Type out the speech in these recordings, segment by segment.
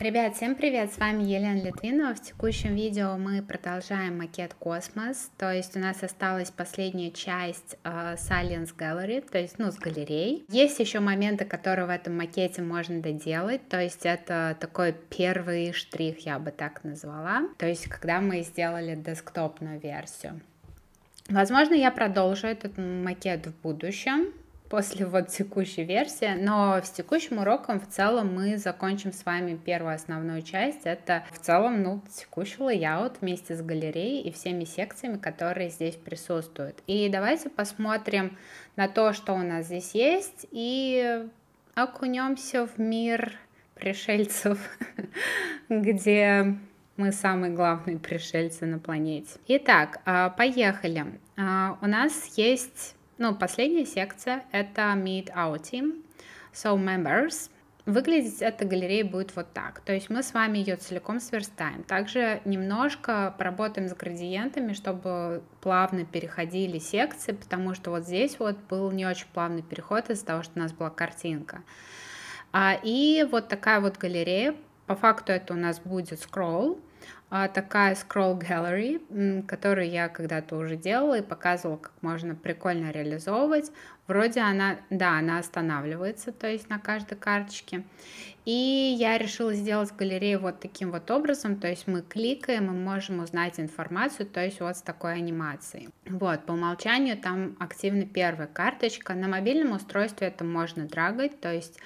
Ребят, всем привет! С вами Елена Литвинова. В текущем видео мы продолжаем макет Космос, то есть у нас осталась последняя часть э, Silence Gallery, то есть, ну, с галерей. Есть еще моменты, которые в этом макете можно доделать, то есть это такой первый штрих, я бы так назвала, то есть когда мы сделали десктопную версию. Возможно, я продолжу этот макет в будущем, после вот текущей версии, но с текущим уроком в целом мы закончим с вами первую основную часть. Это в целом, ну, текущий лейаут вместе с галереей и всеми секциями, которые здесь присутствуют. И давайте посмотрим на то, что у нас здесь есть, и окунемся в мир пришельцев, где мы самые главные пришельцы на планете. Итак, а, поехали. А, у нас есть ну, последняя секция — это Meet Our Team, So Members. Выглядеть эта галерея будет вот так. То есть мы с вами ее целиком сверстаем. Также немножко поработаем с градиентами, чтобы плавно переходили секции, потому что вот здесь вот был не очень плавный переход из-за того, что у нас была картинка. А, и вот такая вот галерея. По факту это у нас будет скролл. А, такая Scroll Gallery, которую я когда-то уже делала и показывала, как можно прикольно реализовывать. Вроде она, да, она останавливается, то есть на каждой карточке. И я решила сделать галерею вот таким вот образом, то есть мы кликаем и можем узнать информацию, то есть вот с такой анимацией. Вот, по умолчанию там активна первая карточка. На мобильном устройстве это можно драгать, то есть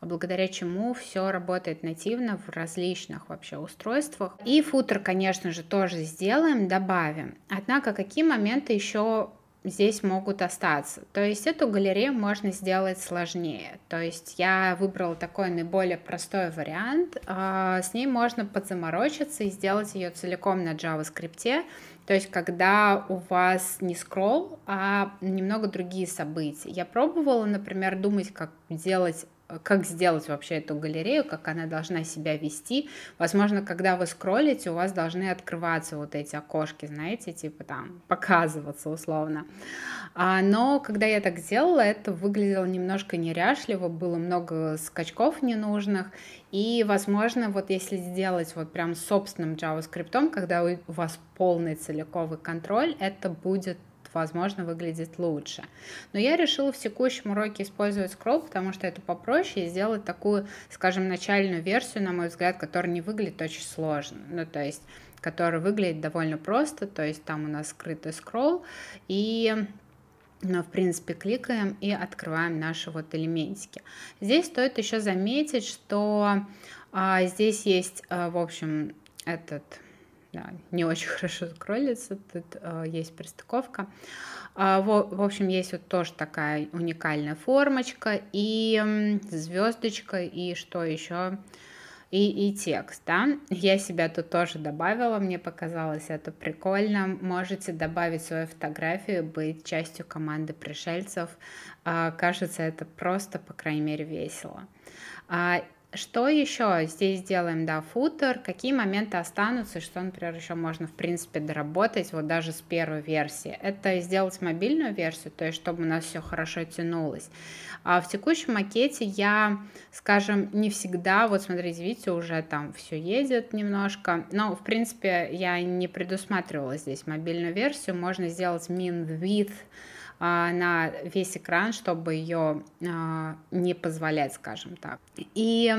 а благодаря чему все работает нативно в различных вообще устройствах. И футер, конечно же, тоже сделаем, добавим. Однако какие моменты еще здесь могут остаться. То есть эту галерею можно сделать сложнее. То есть я выбрала такой наиболее простой вариант. А, с ней можно подзаморочиться и сделать ее целиком на JavaScript. То есть когда у вас не скролл, а немного другие события. Я пробовала, например, думать, как делать как сделать вообще эту галерею, как она должна себя вести. Возможно, когда вы скроллите, у вас должны открываться вот эти окошки, знаете, типа там показываться условно. А, но когда я так делала, это выглядело немножко неряшливо, было много скачков ненужных. И, возможно, вот если сделать вот прям собственным JavaScript, когда у вас полный целиковый контроль, это будет возможно, выглядит лучше. Но я решила в текущем уроке использовать скролл, потому что это попроще, и сделать такую, скажем, начальную версию, на мой взгляд, которая не выглядит очень сложно. Ну, то есть, которая выглядит довольно просто, то есть там у нас скрытый скролл, и но, ну, в принципе, кликаем и открываем наши вот элементики. Здесь стоит еще заметить, что а, здесь есть, а, в общем, этот да, не очень хорошо кролится, тут э, есть пристыковка. Э, а, в, в общем, есть вот тоже такая уникальная формочка и звездочка, и что еще? И, и текст, да. Я себя тут тоже добавила, мне показалось это прикольно. Можете добавить свою фотографию, быть частью команды пришельцев. Э, кажется, это просто, по крайней мере, весело. А, что еще здесь делаем, да, футер, какие моменты останутся, что, например, еще можно, в принципе, доработать, вот даже с первой версии. Это сделать мобильную версию, то есть, чтобы у нас все хорошо тянулось. А в текущем макете я, скажем, не всегда, вот смотрите, видите, уже там все едет немножко, но, в принципе, я не предусматривала здесь мобильную версию, можно сделать min width, а, на весь экран, чтобы ее а, не позволять, скажем так. И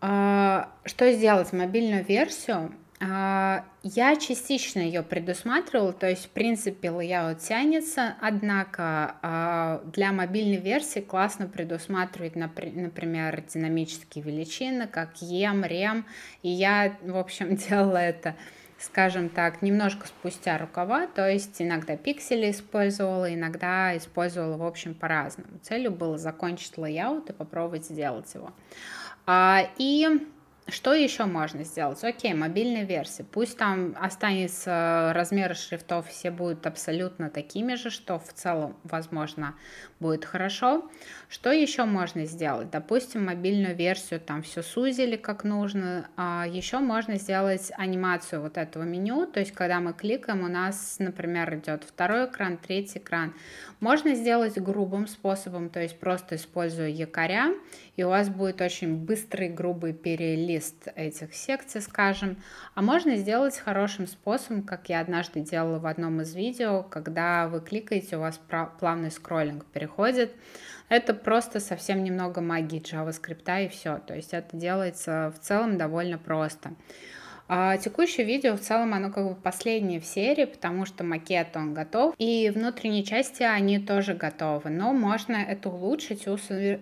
а, что сделать? Мобильную версию я частично ее предусматривала, то есть, в принципе, layout тянется, однако для мобильной версии классно предусматривать, например, динамические величины, как EM, REM, и я, в общем, делала это скажем так, немножко спустя рукава, то есть иногда пиксели использовала, иногда использовала, в общем, по-разному. Целью было закончить лейаут и попробовать сделать его. А, и что еще можно сделать? Окей, мобильные версии. Пусть там останется э, размеры шрифтов, все будут абсолютно такими же, что в целом, возможно, будет хорошо. Что еще можно сделать? Допустим, мобильную версию там все сузили как нужно. А еще можно сделать анимацию вот этого меню. То есть, когда мы кликаем, у нас, например, идет второй экран, третий экран. Можно сделать грубым способом, то есть просто используя якоря, и у вас будет очень быстрый грубый перелив лист этих секций, скажем, а можно сделать хорошим способом, как я однажды делала в одном из видео, когда вы кликаете, у вас плавный скроллинг переходит. Это просто совсем немного магии JavaScript и все. То есть это делается в целом довольно просто. А текущее видео в целом оно как бы последнее в серии, потому что макет он готов, и внутренние части они тоже готовы, но можно это улучшить и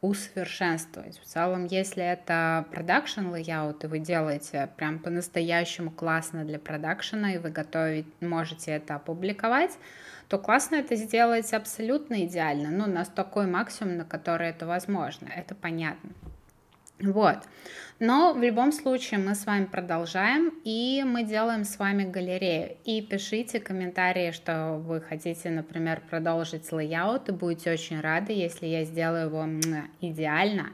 усовершенствовать. В целом, если это продакшн лейаут, и вы делаете прям по-настоящему классно для продакшена, и вы готовить, можете это опубликовать, то классно это сделать абсолютно идеально, ну, на такой максимум, на который это возможно, это понятно. Вот. Но в любом случае мы с вами продолжаем, и мы делаем с вами галерею. И пишите комментарии, что вы хотите, например, продолжить лейаут, и будете очень рады, если я сделаю его идеально.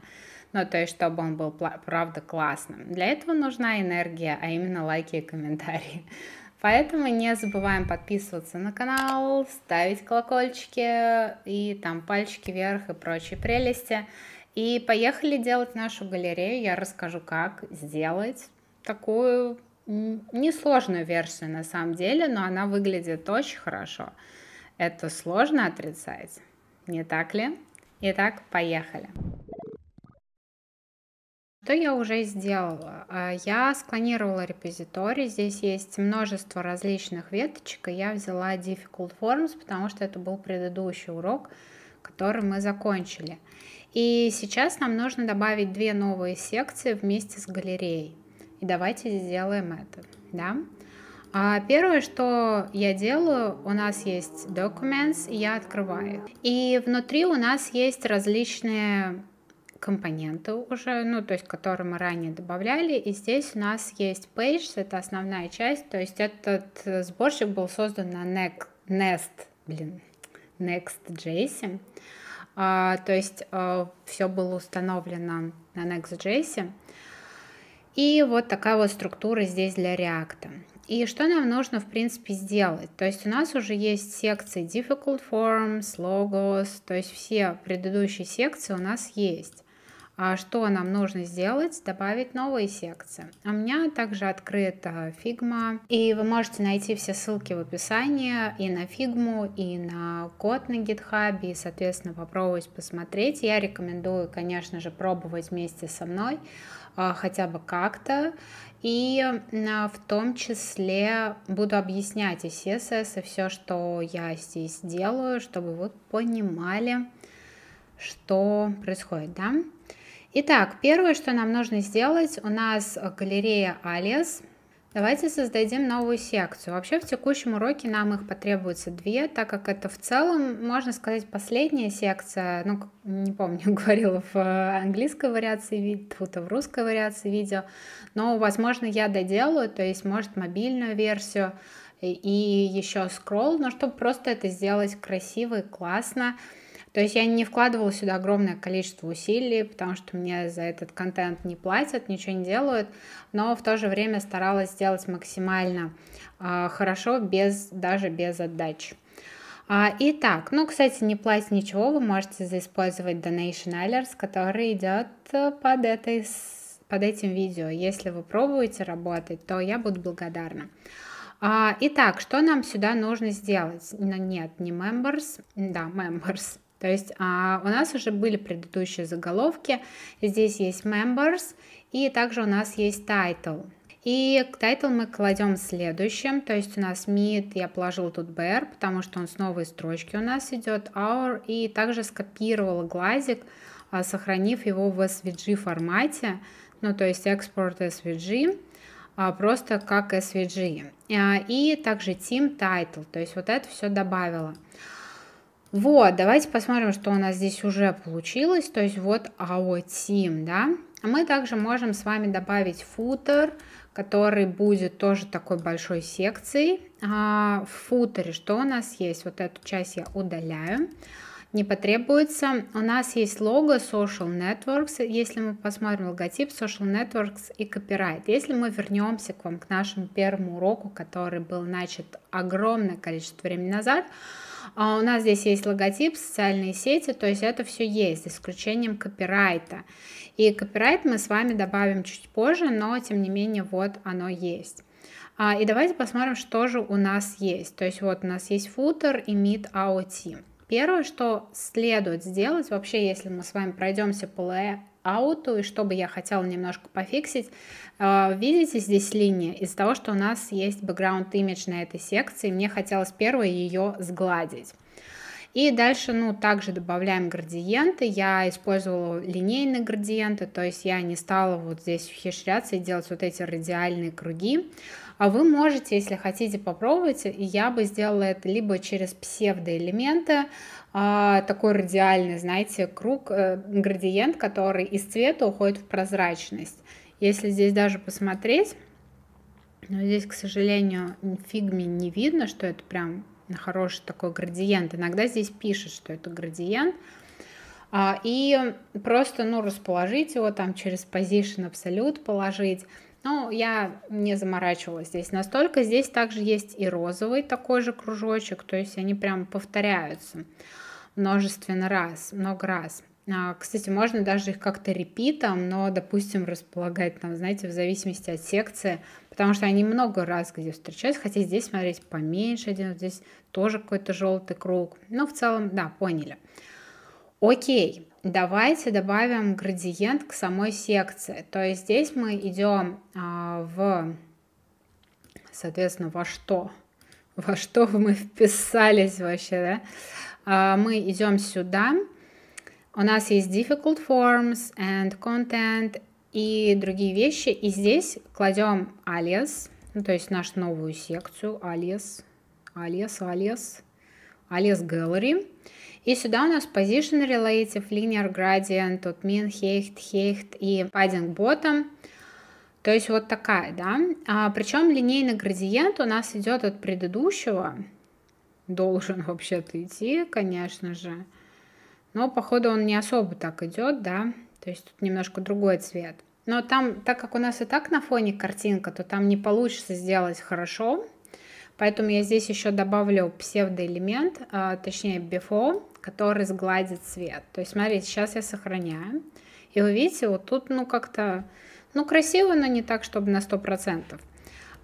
Ну, то есть, чтобы он был, правда, классным. Для этого нужна энергия, а именно лайки и комментарии. Поэтому не забываем подписываться на канал, ставить колокольчики и там пальчики вверх и прочие прелести. И поехали делать нашу галерею. Я расскажу, как сделать такую несложную версию на самом деле, но она выглядит очень хорошо. Это сложно отрицать, не так ли? Итак, поехали. Что я уже сделала? А, я склонировала репозиторий, здесь есть множество различных веточек, и я взяла Difficult Forms, потому что это был предыдущий урок, который мы закончили. И сейчас нам нужно добавить две новые секции вместе с галереей. И давайте сделаем это. Да? А первое, что я делаю, у нас есть Documents, и я открываю. И внутри у нас есть различные компоненты уже, ну, то есть, которые мы ранее добавляли. И здесь у нас есть Page, это основная часть, то есть этот э, сборщик был создан на Next, блин, блин, Next.js. А, то есть а, все было установлено на Next.js. И вот такая вот структура здесь для React. И что нам нужно, в принципе, сделать? То есть у нас уже есть секции Difficult Forms, Logos, то есть все предыдущие секции у нас есть. А что нам нужно сделать, добавить новые секции. У меня также открыта Figma, и вы можете найти все ссылки в описании и на Figma, и на код на GitHub, и, соответственно, попробовать посмотреть. Я рекомендую, конечно же, пробовать вместе со мной а, хотя бы как-то. И а, в том числе буду объяснять и CSS, и все, что я здесь делаю, чтобы вы понимали, что происходит, да? Итак, первое, что нам нужно сделать, у нас э, галерея Алис. Давайте создадим новую секцию. Вообще в текущем уроке нам их потребуется две, так как это в целом, можно сказать, последняя секция. Ну, не помню, говорила в э, английской вариации, видео, в русской вариации видео. Но, возможно, я доделаю, то есть, может, мобильную версию и еще скролл, но чтобы просто это сделать красиво и классно. То есть я не вкладывала сюда огромное количество усилий, потому что мне за этот контент не платят, ничего не делают, но в то же время старалась сделать максимально э, хорошо, без, даже без отдачи. А, итак, ну, кстати, не платить ничего, вы можете заиспользовать Donation Alerts, который идет э, под, этой, под этим видео. Если вы пробуете работать, то я буду благодарна. А, итак, что нам сюда нужно сделать? Ну, нет, не members, да, members. То есть а, у нас уже были предыдущие заголовки. Здесь есть members и также у нас есть title. И title мы кладем следующим, то есть у нас meet, я положил тут br, потому что он с новой строчки у нас идет, our, и также скопировал глазик, а, сохранив его в SVG формате, ну то есть экспорт SVG, а, просто как SVG. А, и также team title, то есть вот это все добавила. Вот, давайте посмотрим, что у нас здесь уже получилось. То есть вот our team, да. мы также можем с вами добавить футер, который будет тоже такой большой секцией. А в футере что у нас есть? Вот эту часть я удаляю. Не потребуется. У нас есть лого Social Networks. Если мы посмотрим логотип Social Networks и копирайт. Если мы вернемся к вам к нашему первому уроку, который был начат огромное количество времени назад, а у нас здесь есть логотип, социальные сети, то есть это все есть, за исключением копирайта. И копирайт мы с вами добавим чуть позже, но тем не менее вот оно есть. А, и давайте посмотрим, что же у нас есть. То есть вот у нас есть футер и мид AOT. Первое, что следует сделать, вообще, если мы с вами пройдемся по, ауту и что бы я хотела немножко пофиксить. А, видите здесь линии? Из-за того, что у нас есть бэкграунд имидж на этой секции, мне хотелось первой ее сгладить. И дальше, ну, также добавляем градиенты. Я использовала линейные градиенты, то есть я не стала вот здесь ухищряться и делать вот эти радиальные круги. А вы можете, если хотите, попробовать. Я бы сделала это либо через псевдоэлементы, а, такой радиальный, знаете, круг, э, градиент, который из цвета уходит в прозрачность. Если здесь даже посмотреть, но ну, здесь, к сожалению, фигме не видно, что это прям хороший такой градиент. Иногда здесь пишет, что это градиент. А, и просто, ну, расположить его там через Position Absolute положить. Ну, я не заморачивалась здесь настолько. Здесь также есть и розовый такой же кружочек, то есть они прям повторяются множественно раз, много раз. А, кстати, можно даже их как-то репитом, но, допустим, располагать там, знаете, в зависимости от секции, потому что они много раз где встречаются, хотя здесь, смотрите, поменьше один, здесь тоже какой-то желтый круг. Но ну, в целом, да, поняли. Окей, давайте добавим градиент к самой секции. То есть здесь мы идем а, в, соответственно, во что? Во что мы вписались вообще, да? А, мы идем сюда. У нас есть difficult forms and content и другие вещи. И здесь кладем alias, ну, то есть нашу новую секцию alias, alias, alias, alias gallery. И сюда у нас position relative, linear gradient, тут min, height, height и padding bottom. То есть вот такая, да. А, причем линейный градиент у нас идет от предыдущего, должен вообще-то идти, конечно же. Но, походу, он не особо так идет, да. То есть тут немножко другой цвет. Но там, так как у нас и так на фоне картинка, то там не получится сделать хорошо. Поэтому я здесь еще добавлю псевдоэлемент, а, точнее before, который сгладит цвет. То есть, смотрите, сейчас я сохраняю. И вы видите, вот тут, ну, как-то, ну, красиво, но не так, чтобы на 100%.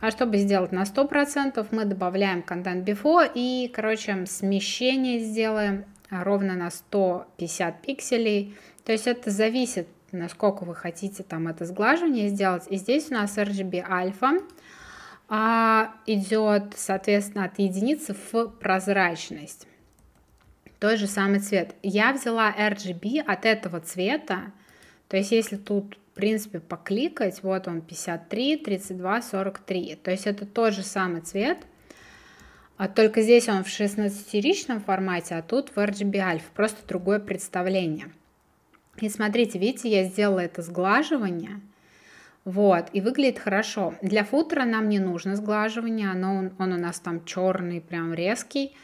А чтобы сделать на 100%, мы добавляем контент before и, короче, смещение сделаем ровно на 150 пикселей. То есть это зависит, насколько вы хотите там это сглаживание сделать. И здесь у нас RGB альфа а, идет, соответственно, от единицы в прозрачность. Тот же самый цвет. Я взяла RGB от этого цвета. То есть если тут принципе, покликать, вот он 53, 32, 43. То есть это тот же самый цвет, а только здесь он в 16-ричном формате, а тут в RGB Alpha, просто другое представление. И смотрите, видите, я сделала это сглаживание, вот, и выглядит хорошо. Для футера нам не нужно сглаживание, оно, он у нас там черный, прям резкий.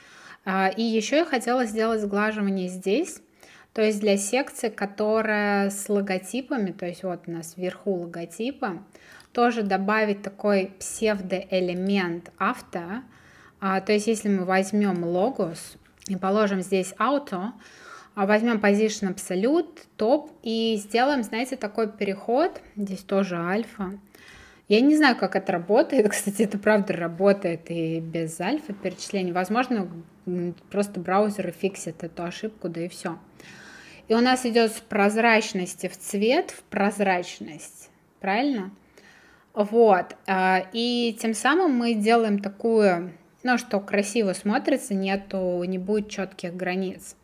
А, и еще я хотела сделать сглаживание здесь, то есть для секции, которая с логотипами, то есть вот у нас вверху логотипа, тоже добавить такой псевдоэлемент авто. А, то есть если мы возьмем логос и положим здесь auto, а, возьмем position absolute, топ и сделаем, знаете, такой переход, здесь тоже альфа. Я не знаю, как это работает, кстати, это правда работает и без альфа перечислений. Возможно, просто браузеры фиксят эту ошибку, да и все. И у нас идет с прозрачности в цвет, в прозрачность. Правильно? Вот. Э, и тем самым мы делаем такую, ну, что красиво смотрится, нету, не будет четких границ.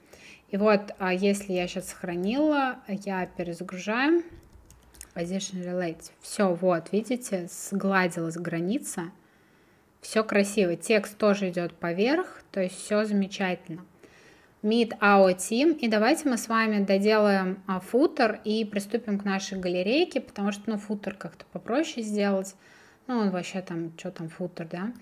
И вот, а если я сейчас сохранила, я перезагружаю. Position Relate. Все, вот, видите, сгладилась граница. Все красиво. Текст тоже идет поверх, то есть все замечательно. Meet Our Team. И давайте мы с вами доделаем а, футер и приступим к нашей галерейке, потому что, ну, футер как-то попроще сделать. Ну, он вообще там, что там футер, да?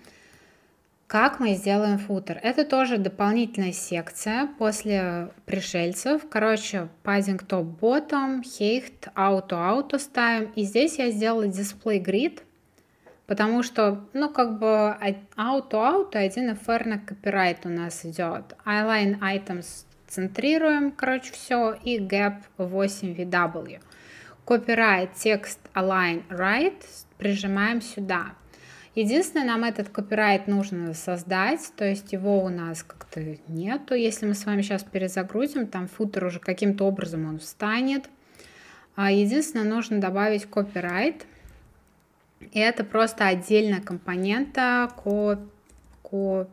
Как мы сделаем футер? Это тоже дополнительная секция после пришельцев. Короче, padding top bottom, height, auto auto ставим. И здесь я сделала display grid – потому что, ну, как бы out to один 1FR на копирайт у нас идет. Align items центрируем, короче, все, и gap 8VW. Копирайт, текст align right прижимаем сюда. Единственное, нам этот копирайт нужно создать, то есть его у нас как-то нету. Если мы с вами сейчас перезагрузим, там футер уже каким-то образом он встанет. А, единственное, нужно добавить копирайт. И это просто отдельная компонента copyright.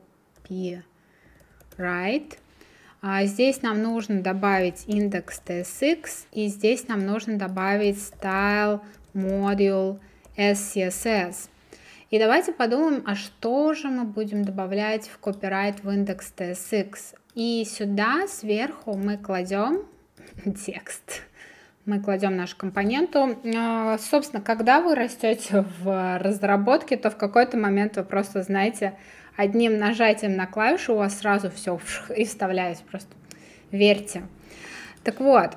А, здесь нам нужно добавить индекс TSX, и здесь нам нужно добавить style module SCSS. И давайте подумаем, а что же мы будем добавлять в copyright в индекс TSX. И сюда сверху мы кладем текст мы кладем нашу компоненту. А, собственно, когда вы растете в разработке, то в какой-то момент вы просто знаете, одним нажатием на клавишу у вас сразу все и вставляется просто. Верьте. Так вот,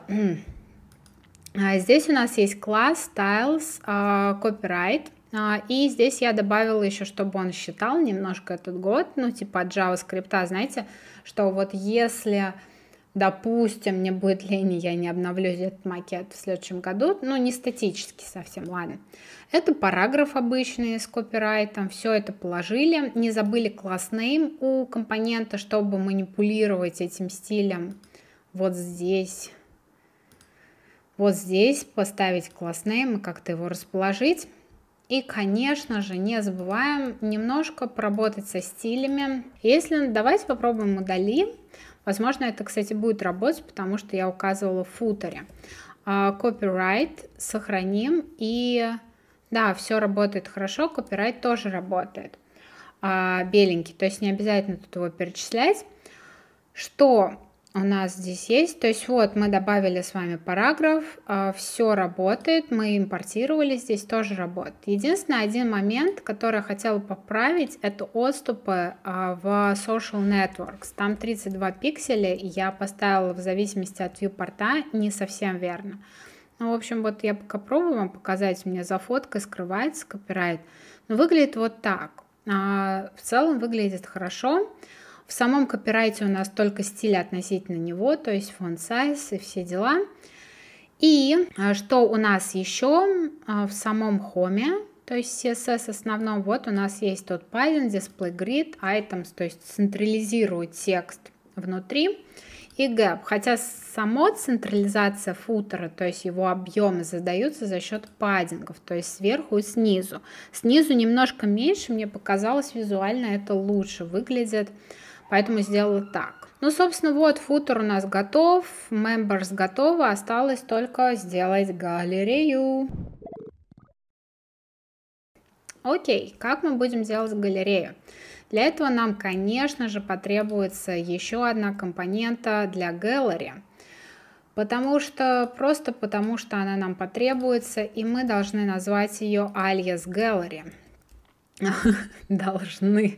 а, здесь у нас есть класс Styles Copyright. А, и здесь я добавила еще, чтобы он считал немножко этот год, ну типа от JavaScript, знаете, что вот если допустим, мне будет лень, я не обновлю этот макет в следующем году, ну, не статически совсем, ладно. Это параграф обычный с копирайтом, все это положили, не забыли класс name у компонента, чтобы манипулировать этим стилем вот здесь. Вот здесь поставить класс name и как-то его расположить. И, конечно же, не забываем немножко поработать со стилями. Если давайте попробуем удалить. Возможно, это, кстати, будет работать, потому что я указывала в футере. Копирайт сохраним. И да, все работает хорошо, копирайт тоже работает. А, беленький, то есть не обязательно тут его перечислять. Что у нас здесь есть. То есть вот мы добавили с вами параграф, а, все работает, мы импортировали, здесь тоже работает. Единственный один момент, который я хотела поправить, это отступы а, в social networks. Там 32 пикселя, и я поставила в зависимости от viewport не совсем верно. Ну, в общем, вот я пока пробую вам показать, у меня за фоткой скрывается копирайт. Но выглядит вот так. А, в целом выглядит хорошо. Хорошо. В самом копирайте у нас только стиль относительно него, то есть фон сайз и все дела. И а, что у нас еще а, в самом хоме, то есть CSS в основном, вот у нас есть тот пайлин, display grid, items, то есть централизирует текст внутри и gap. Хотя само централизация футера, то есть его объемы задаются за счет паддингов, то есть сверху и снизу. Снизу немножко меньше, мне показалось визуально это лучше выглядит поэтому сделала так. Ну, собственно, вот футер у нас готов, members готовы, осталось только сделать галерею. Окей, как мы будем делать галерею? Для этого нам, конечно же, потребуется еще одна компонента для галереи, Потому что, просто потому что она нам потребуется, и мы должны назвать ее alias gallery. должны.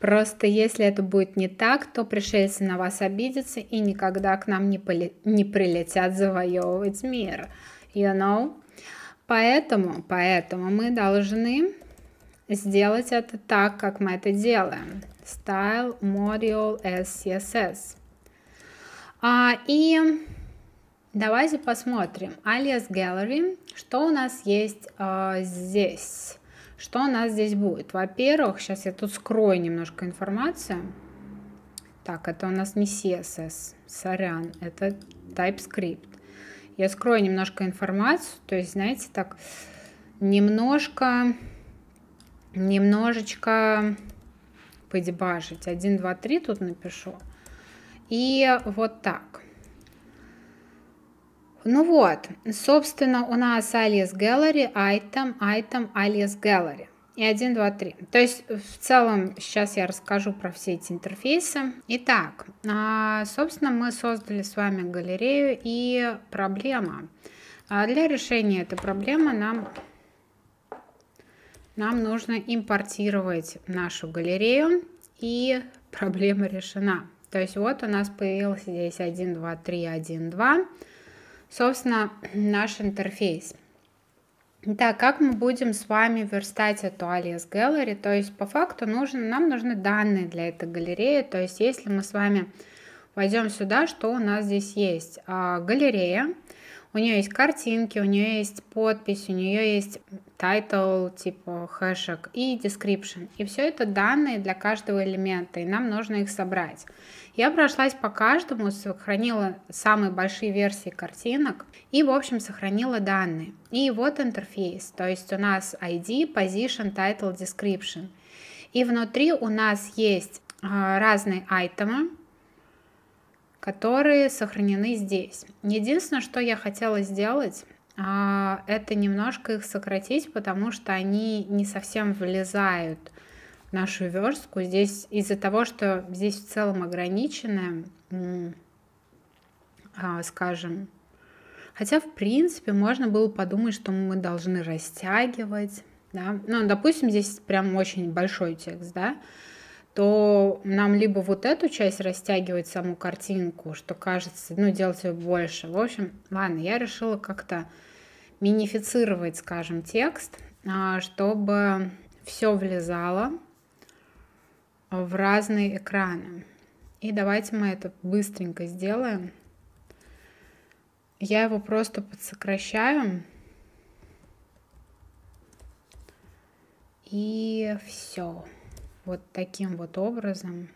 Просто если это будет не так, то пришельцы на вас обидятся и никогда к нам не, поле... не прилетят завоевывать мир. You know? Поэтому, поэтому мы должны сделать это так, как мы это делаем. Style Module SCSS. А, и давайте посмотрим. Alias Gallery. Что у нас есть а, здесь? Что у нас здесь будет? Во-первых, сейчас я тут скрою немножко информацию. Так, это у нас не CSS, сорян, это TypeScript. Я скрою немножко информацию, то есть, знаете, так, немножко, немножечко подебажить. 1, 2, 3 тут напишу. И вот так ну вот, собственно, у нас alias gallery, item, item, alias gallery. И 1, 2, 3. То есть, в целом, сейчас я расскажу про все эти интерфейсы. Итак, а, собственно, мы создали с вами галерею и проблема. А для решения этой проблемы нам, нам нужно импортировать нашу галерею, и проблема решена. То есть, вот у нас появилось здесь 1, 2, 3, 1, 2 собственно, наш интерфейс. Так, как мы будем с вами верстать эту Alias Gallery? То есть, по факту, нужно, нам нужны данные для этой галереи. То есть, если мы с вами войдем сюда, что у нас здесь есть? А, Галерея. У нее есть картинки, у нее есть подпись, у нее есть title, типа хэшек и description. И все это данные для каждого элемента, и нам нужно их собрать. Я прошлась по каждому, сохранила самые большие версии картинок и, в общем, сохранила данные. И вот интерфейс, то есть у нас ID, position, title, description. И внутри у нас есть а, разные айтемы, которые сохранены здесь. Единственное, что я хотела сделать, а, это немножко их сократить, потому что они не совсем влезают в нашу верстку. Здесь из-за того, что здесь в целом ограничены, а, скажем, хотя в принципе можно было подумать, что мы должны растягивать, да, ну, допустим, здесь прям очень большой текст, да, то нам либо вот эту часть растягивать саму картинку, что кажется, ну, делать ее больше. В общем, ладно, я решила как-то минифицировать, скажем, текст, а, чтобы все влезало в разные экраны. И давайте мы это быстренько сделаем. Я его просто подсокращаю. И все вот таким вот образом.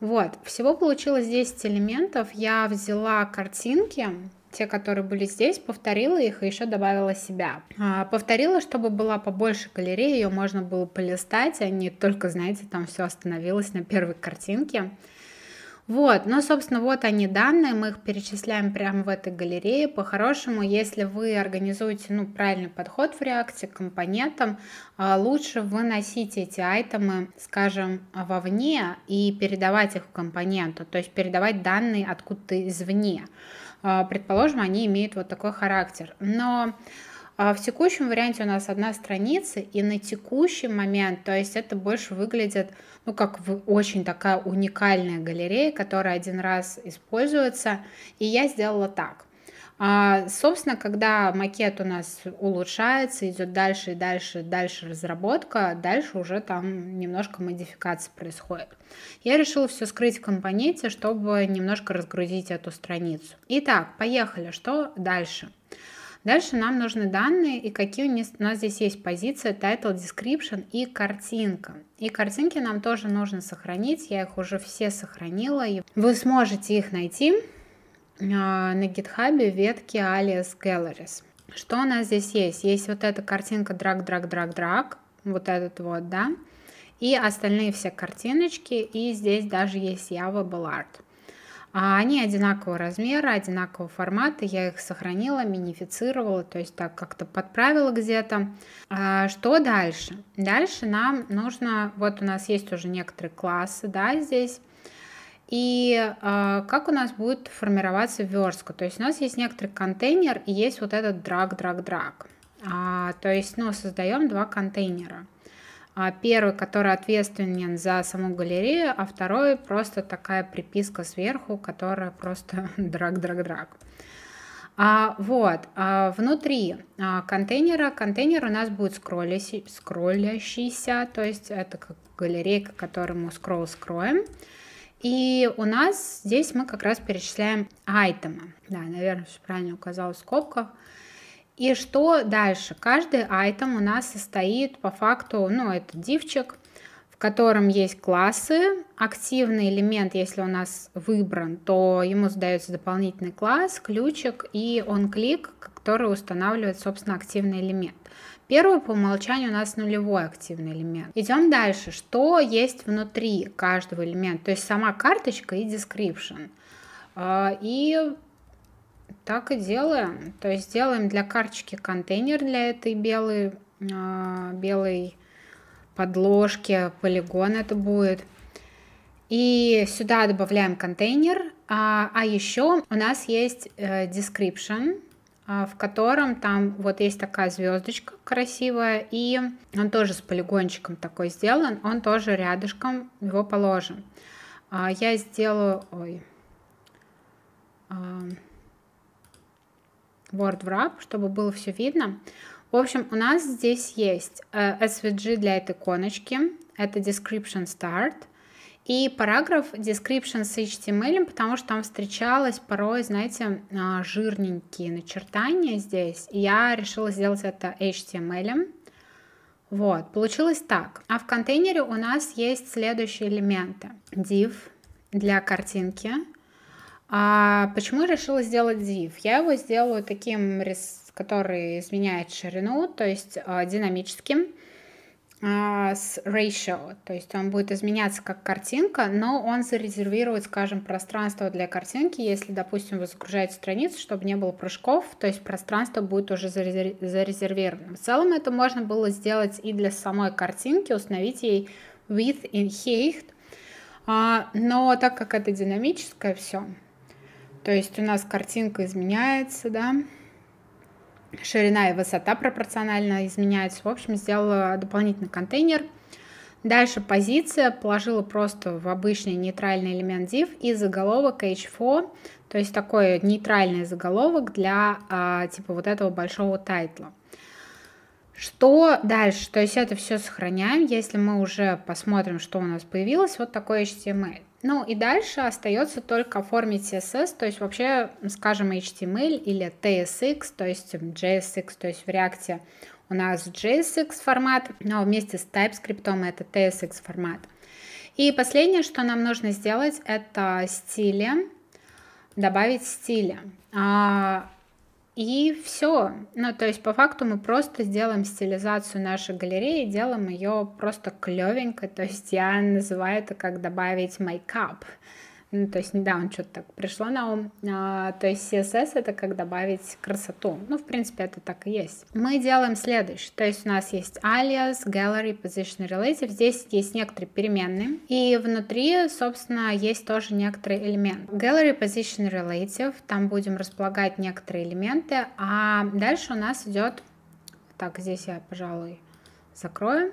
Вот, всего получилось 10 элементов. Я взяла картинки, те, которые были здесь, повторила их и еще добавила себя. А, повторила, чтобы была побольше галереи, ее можно было полистать, а не только, знаете, там все остановилось на первой картинке. Вот, ну, собственно, вот они данные, мы их перечисляем прямо в этой галерее. По-хорошему, если вы организуете, ну, правильный подход в реакции к компонентам, а, лучше выносить эти айтемы, скажем, вовне и передавать их в компоненту, то есть передавать данные откуда-то извне. А, предположим, они имеют вот такой характер. Но а в текущем варианте у нас одна страница, и на текущий момент, то есть это больше выглядит, ну, как очень такая уникальная галерея, которая один раз используется, и я сделала так. А, собственно, когда макет у нас улучшается, идет дальше и дальше, дальше разработка, дальше уже там немножко модификации происходит. Я решила все скрыть в компоненте, чтобы немножко разгрузить эту страницу. Итак, поехали. Что дальше? Дальше. Дальше нам нужны данные и какие у нас здесь есть позиции, title, description и картинка. И картинки нам тоже нужно сохранить, я их уже все сохранила. И вы сможете их найти а, на гитхабе ветки alias galleries. Что у нас здесь есть? Есть вот эта картинка drag, drag, drag, drag, вот этот вот, да, и остальные все картиночки, и здесь даже есть Java Ballard. А они одинакового размера, одинакового формата. Я их сохранила, минифицировала, то есть так как-то подправила где-то. А что дальше? Дальше нам нужно... Вот у нас есть уже некоторые классы, да, здесь. И э, как у нас будет формироваться верстка? То есть у нас есть некоторый контейнер и есть вот этот драг-драг-драг. А, то есть, ну, создаем два контейнера. А Первый, который ответственен за саму галерею, а второй просто такая приписка сверху, которая просто драг-драг-драг. А, вот, а, внутри а, контейнера, контейнер у нас будет скроллящий, скроллящийся, то есть это как галерейка, которую мы скролл-скроем. И у нас здесь мы как раз перечисляем айтемы. Да, наверное, все правильно указала в скобках. И что дальше? Каждый айтем у нас состоит по факту, ну, это дивчик, в котором есть классы. Активный элемент, если у нас выбран, то ему задается дополнительный класс, ключик и он клик, который устанавливает, собственно, активный элемент. Первый по умолчанию у нас нулевой активный элемент. Идем дальше. Что есть внутри каждого элемента? То есть сама карточка и description. А, и так и делаем. То есть делаем для карточки контейнер для этой белой, а, белой подложки, полигон это будет. И сюда добавляем контейнер. А, а еще у нас есть э, description, а, в котором там вот есть такая звездочка красивая, и он тоже с полигончиком такой сделан, он тоже рядышком его положим. А, я сделаю... Ой. WordWrap, чтобы было все видно. В общем, у нас здесь есть э, SVG для этой иконочки, это Description Start, и параграф description с HTML, потому что там встречалось порой, знаете, а, жирненькие начертания здесь. я решила сделать это HTML. Вот, получилось так. А в контейнере у нас есть следующие элементы. Div для картинки, а почему я решила сделать div? Я его сделаю таким, который изменяет ширину, то есть а, динамическим а, с ratio, то есть он будет изменяться как картинка, но он зарезервирует, скажем, пространство для картинки, если, допустим, вы загружаете страницу, чтобы не было прыжков, то есть пространство будет уже зарезервировано. В целом это можно было сделать и для самой картинки, установить ей width и height, а, но так как это динамическое все, то есть у нас картинка изменяется, да, ширина и высота пропорционально изменяются. В общем, сделала дополнительный контейнер. Дальше позиция, положила просто в обычный нейтральный элемент div и заголовок h4, то есть такой нейтральный заголовок для а, типа вот этого большого тайтла. Что дальше? То есть это все сохраняем, если мы уже посмотрим, что у нас появилось, вот такой HTML. Ну и дальше остается только оформить CSS, то есть вообще, скажем, HTML или TSX, то есть эм, JSX, то есть в React у нас JSX формат, но вместе с TypeScript это TSX формат. И последнее, что нам нужно сделать, это стили, добавить стили. А, и все. Ну, то есть, по факту мы просто сделаем стилизацию нашей галереи, делаем ее просто клевенько. То есть, я называю это как добавить мейкап. Ну, то есть недавно что-то так пришло на ум. А, то есть CSS это как добавить красоту. Ну, в принципе, это так и есть. Мы делаем следующее. То есть у нас есть alias, gallery, position relative. Здесь есть некоторые переменные. И внутри, собственно, есть тоже некоторый элемент. Gallery position relative. Там будем располагать некоторые элементы. А дальше у нас идет... Так, здесь я, пожалуй, закрою.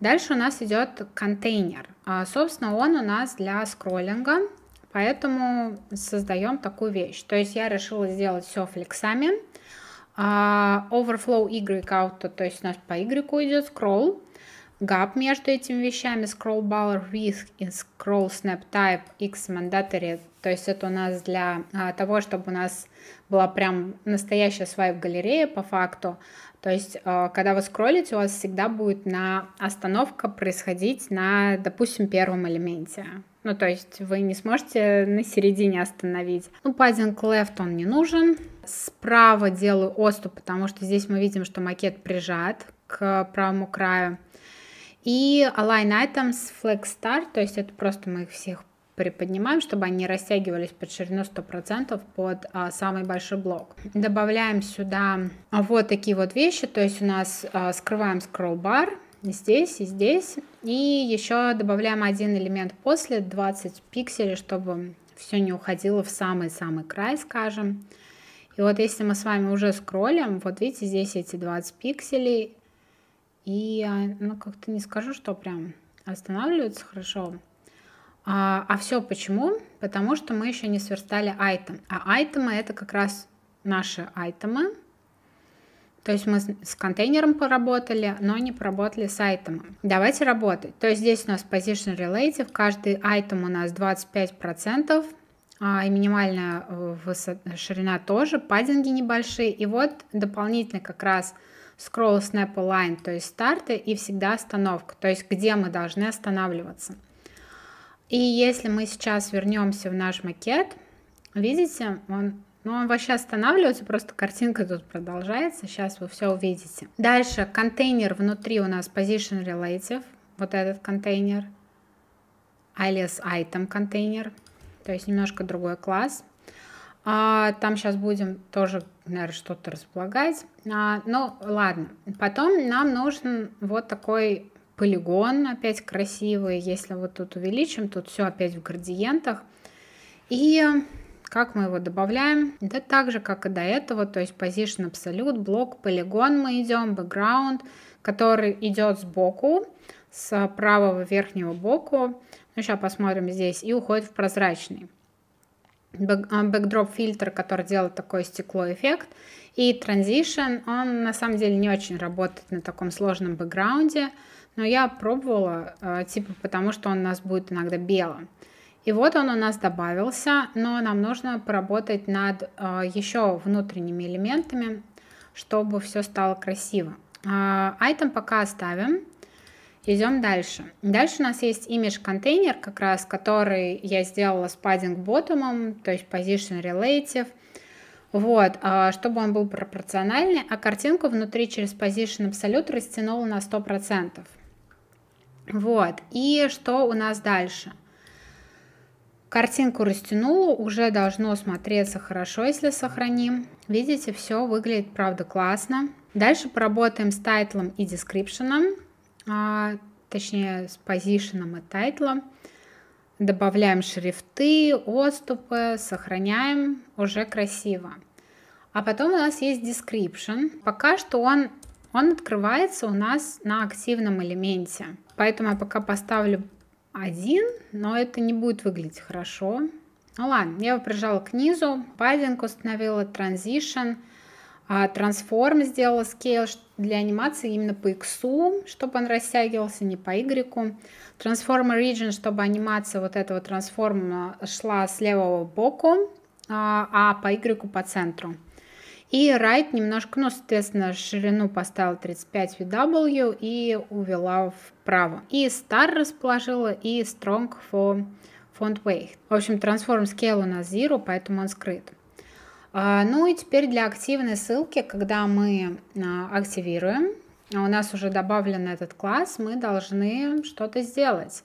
Дальше у нас идет контейнер. А, собственно, он у нас для скроллинга, поэтому создаем такую вещь. То есть я решила сделать все флексами. А, overflow Y out, то есть у нас по Y идет скролл, Gap между этими вещами, scroll bar with и scroll snap type x mandatory, то есть это у нас для а, того, чтобы у нас была прям настоящая свайп галерея по факту. То есть, э, когда вы скроллите, у вас всегда будет на остановка происходить на, допустим, первом элементе. Ну, то есть вы не сможете на середине остановить. Ну, padding left он не нужен. Справа делаю отступ, потому что здесь мы видим, что макет прижат к правому краю. И align items, flex start, то есть это просто мы их всех приподнимаем, чтобы они растягивались под ширину 100% под а, самый большой блок. Добавляем сюда а, вот такие вот вещи, то есть у нас а, скрываем скролл-бар, здесь и здесь. И еще добавляем один элемент после 20 пикселей, чтобы все не уходило в самый-самый край, скажем. И вот если мы с вами уже скроллим, вот видите, здесь эти 20 пикселей. И, а, ну, как-то не скажу, что прям останавливается хорошо. А, а все почему? Потому что мы еще не сверстали айтем. А айтемы это как раз наши айтемы. То есть мы с контейнером поработали, но не поработали с айтемом. Давайте работать. То есть здесь у нас position relative, каждый айтем у нас 25%, а, и минимальная э, высота, ширина тоже, паддинги небольшие. И вот дополнительно как раз scroll snap align, то есть старты и всегда остановка, то есть где мы должны останавливаться. И если мы сейчас вернемся в наш макет, видите, он ну он вообще останавливается, просто картинка тут продолжается. Сейчас вы все увидите. Дальше контейнер внутри у нас Position Relative. Вот этот контейнер. Alias Item контейнер. То есть немножко другой класс. А, там сейчас будем тоже, наверное, что-то располагать. А, ну, ладно. Потом нам нужен вот такой полигон опять красивый. Если вот тут увеличим, тут все опять в градиентах. И как мы его добавляем? Да так же, как и до этого, то есть Position Absolute, блок, полигон мы идем, background, который идет сбоку, с правого верхнего боку. Ну, сейчас посмотрим здесь. И уходит в прозрачный. Бэкдроп а, фильтр, который делает такое стекло эффект. И transition, он на самом деле не очень работает на таком сложном бэкграунде но я пробовала, э, типа, потому что он у нас будет иногда белым. И вот он у нас добавился, но нам нужно поработать над э, еще внутренними элементами, чтобы все стало красиво. Э, айтем пока оставим. Идем дальше. Дальше у нас есть image контейнер, как раз который я сделала с padding bottom, то есть position relative. Вот, чтобы он был пропорциональный, а картинку внутри через Position Absolute растянула на 100%. Вот, и что у нас дальше? Картинку растянула, уже должно смотреться хорошо, если сохраним. Видите, все выглядит, правда, классно. Дальше поработаем с тайтлом и дескрипшеном, а, точнее, с позишеном и тайтлом. Добавляем шрифты, отступы, сохраняем, уже красиво. А потом у нас есть description. Пока что он, он открывается у нас на активном элементе поэтому я пока поставлю один, но это не будет выглядеть хорошо. Ну ладно, я его прижала к низу, паддинг установила, транзишн, а, трансформ сделала скейл для анимации именно по X, чтобы он растягивался, не по Y. Transform Origin, чтобы анимация вот этого трансформа шла с левого боку, а, а по Y по центру. И right немножко, ну, соответственно, ширину поставил 35 в w и увела вправо. И Star расположила, и Strong for Font weight. В общем, transform Scale у нас Zero, поэтому он скрыт. А, ну и теперь для активной ссылки, когда мы а, активируем, а у нас уже добавлен этот класс, мы должны что-то сделать.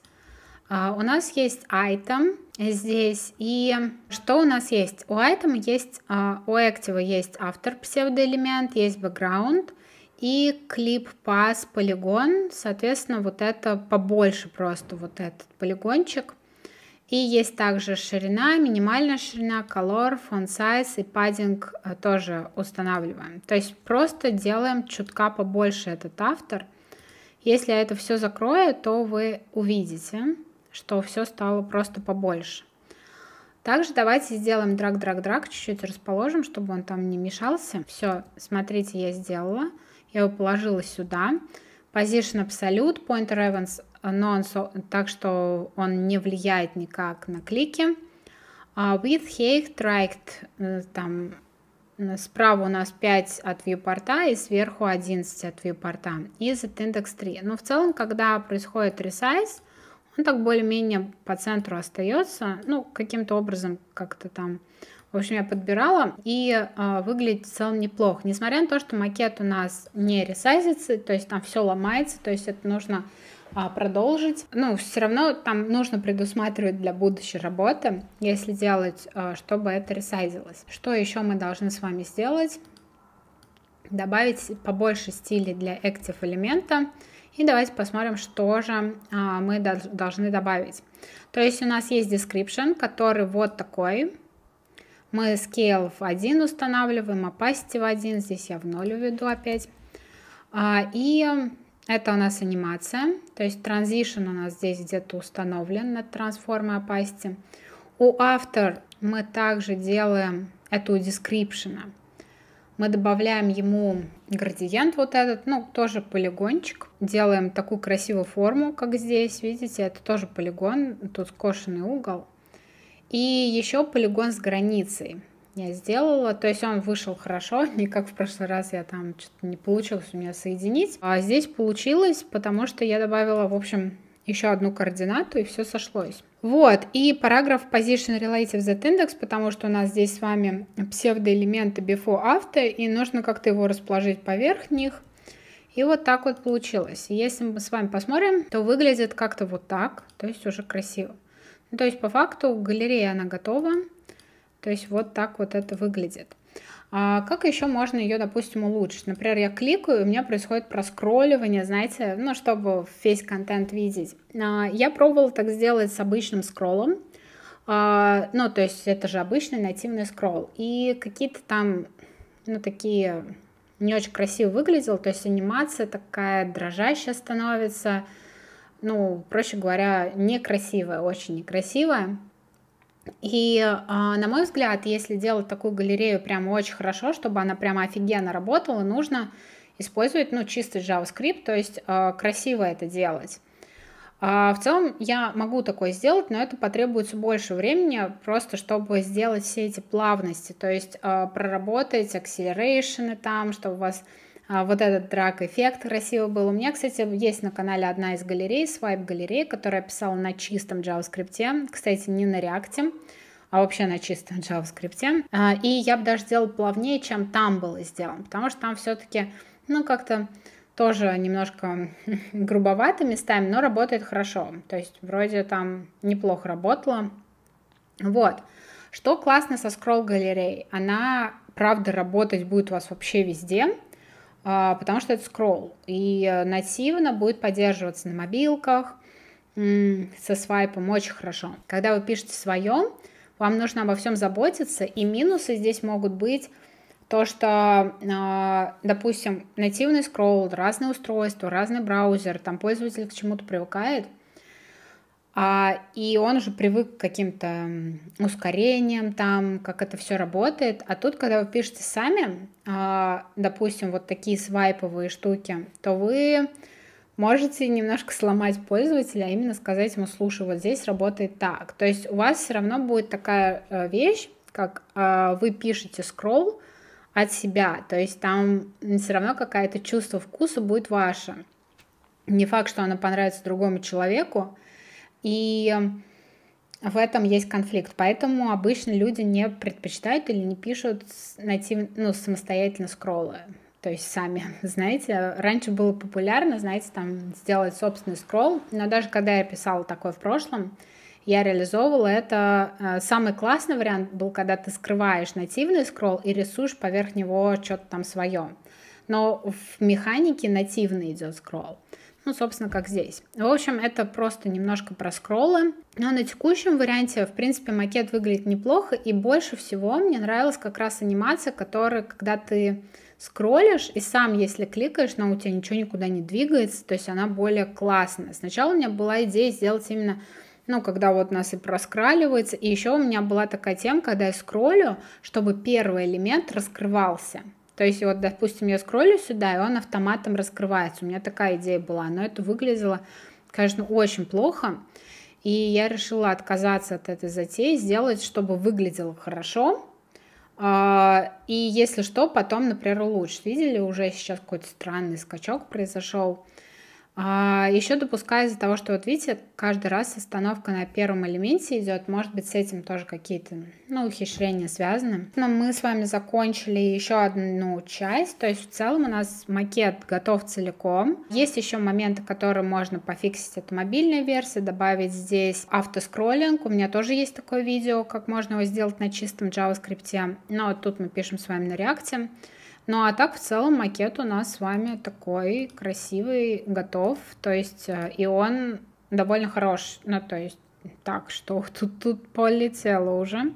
А, у нас есть item здесь. И что у нас есть? У item есть, а, у active есть автор псевдоэлемент, есть background и клип пас полигон. Соответственно, вот это побольше просто вот этот полигончик. И есть также ширина, минимальная ширина, color, font size и padding э, тоже устанавливаем. То есть просто делаем чутка побольше этот автор. Если я это все закрою, то вы увидите что все стало просто побольше. Также давайте сделаем драг-драг-драг, чуть-чуть расположим, чтобы он там не мешался. Все, смотрите, я сделала. Я его положила сюда. Position Absolute, Pointer Evans э, Nonce, так что он не влияет никак на клики. Uh, а, with height, Tracked, э, там э, справа у нас 5 от вьюпорта и сверху 11 от вьюпорта. И Z Index 3. Но ну, в целом, когда происходит resize, он так более-менее по центру остается, ну, каким-то образом как-то там. В общем, я подбирала, и э, выглядит в целом неплохо. Несмотря на то, что макет у нас не ресайзится, то есть там все ломается, то есть это нужно а, продолжить. Ну, все равно там нужно предусматривать для будущей работы, если делать, а, чтобы это ресайзилось. Что еще мы должны с вами сделать? Добавить побольше стилей для актив элемента. И давайте посмотрим, что же а, мы должны добавить. То есть у нас есть description, который вот такой. Мы scale в 1 устанавливаем, opacity в 1, здесь я в 0 введу опять. А, и это у нас анимация, то есть transition у нас здесь где-то установлен на трансформа opacity. У автор мы также делаем эту description. Мы добавляем ему градиент вот этот, ну, тоже полигончик. Делаем такую красивую форму, как здесь, видите, это тоже полигон, тут скошенный угол. И еще полигон с границей я сделала. То есть он вышел хорошо, не как в прошлый раз я там что-то не получилось у меня соединить. А здесь получилось, потому что я добавила, в общем, еще одну координату, и все сошлось. Вот, и параграф Position Relative Z Index, потому что у нас здесь с вами псевдоэлементы before-after, и нужно как-то его расположить поверх них. И вот так вот получилось. Если мы с вами посмотрим, то выглядит как-то вот так, то есть уже красиво. Ну, то есть по факту галерея она готова, то есть вот так вот это выглядит. А как еще можно ее, допустим, улучшить? Например, я кликаю, и у меня происходит проскролливание, знаете, ну, чтобы весь контент видеть. А, я пробовала так сделать с обычным скроллом. А, ну, то есть это же обычный нативный скролл. И какие-то там, ну, такие не очень красиво выглядело, то есть анимация такая дрожащая становится, ну, проще говоря, некрасивая, очень некрасивая. И, а, на мой взгляд, если делать такую галерею прямо очень хорошо, чтобы она прямо офигенно работала, нужно использовать, ну, чистый JavaScript, то есть а, красиво это делать. А, в целом я могу такое сделать, но это потребуется больше времени, просто чтобы сделать все эти плавности, то есть проработать акселерейшены там, чтобы у вас а, вот этот драк эффект красиво был. У меня, кстати, есть на канале одна из галерей, Swipe галерей, которая писала на чистом JavaScript, кстати, не на React, а вообще на чистом JavaScript. А, и я бы даже сделала плавнее, чем там было сделано, потому что там все-таки, ну, как-то тоже немножко грубовато местами, но работает хорошо. То есть вроде там неплохо работало. Вот. Что классно со скролл галереей? Она, правда, работать будет у вас вообще везде. А, потому что это скролл. И э, нативно будет поддерживаться на мобилках, со свайпом очень хорошо. Когда вы пишете своем, вам нужно обо всем заботиться, и минусы здесь могут быть то, что, а, допустим, нативный скролл, разные устройства, разный браузер, там пользователь к чему-то привыкает – а, и он уже привык к каким-то ускорениям, там, как это все работает. А тут, когда вы пишете сами, а, допустим, вот такие свайповые штуки, то вы можете немножко сломать пользователя, а именно сказать ему, слушай, вот здесь работает так. То есть у вас все равно будет такая э, вещь, как э, вы пишете скролл от себя, то есть там все равно какое-то чувство вкуса будет ваше. Не факт, что оно понравится другому человеку, и э, в этом есть конфликт. Поэтому обычно люди не предпочитают или не пишут натив... ну, самостоятельно скроллы. То есть сами, знаете, раньше было популярно, знаете, там сделать собственный скролл, но даже когда я писала такое в прошлом, я реализовывала это. Э, самый классный вариант был, когда ты скрываешь нативный скролл и рисуешь поверх него что-то там свое. Но в механике нативный идет скролл. Ну, собственно, как здесь. В общем, это просто немножко про скроллы. Но на текущем варианте, в принципе, макет выглядит неплохо. И больше всего мне нравилась как раз анимация, которая, когда ты скроллишь, и сам, если кликаешь, но у тебя ничего никуда не двигается, то есть она более классная. Сначала у меня была идея сделать именно ну, когда вот нас и проскраливается. И еще у меня была такая тема, когда я скроллю, чтобы первый элемент раскрывался. То есть вот, допустим, я скроллю сюда, и он автоматом раскрывается. У меня такая идея была, но это выглядело, конечно, очень плохо. И я решила отказаться от этой затеи, сделать, чтобы выглядело хорошо. А, и если что, потом, например, улучшить. Видели, уже сейчас какой-то странный скачок произошел. А еще допускаю из-за того, что вот видите, каждый раз остановка на первом элементе идет, может быть с этим тоже какие-то ну, ухищрения связаны. Но мы с вами закончили еще одну часть, то есть в целом у нас макет готов целиком. Есть еще моменты, которые можно пофиксить, это мобильная версия, добавить здесь автоскроллинг. У меня тоже есть такое видео, как можно его сделать на чистом JavaScript, но вот тут мы пишем с вами на React. Ну а так в целом макет у нас с вами такой красивый, готов. То есть э, и он довольно хорош. Ну то есть так, что тут, тут полетело уже.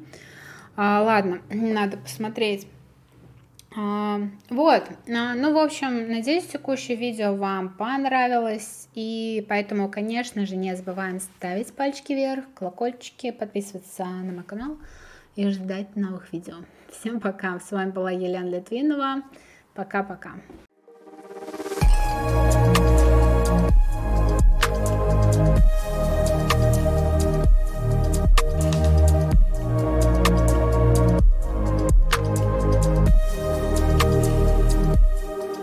А, ладно, надо посмотреть. А, вот, а, ну, в общем, надеюсь, текущее видео вам понравилось, и поэтому, конечно же, не забываем ставить пальчики вверх, колокольчики, подписываться на мой канал и ждать новых видео. Всем пока. С вами была Елена Литвинова. Пока-пока.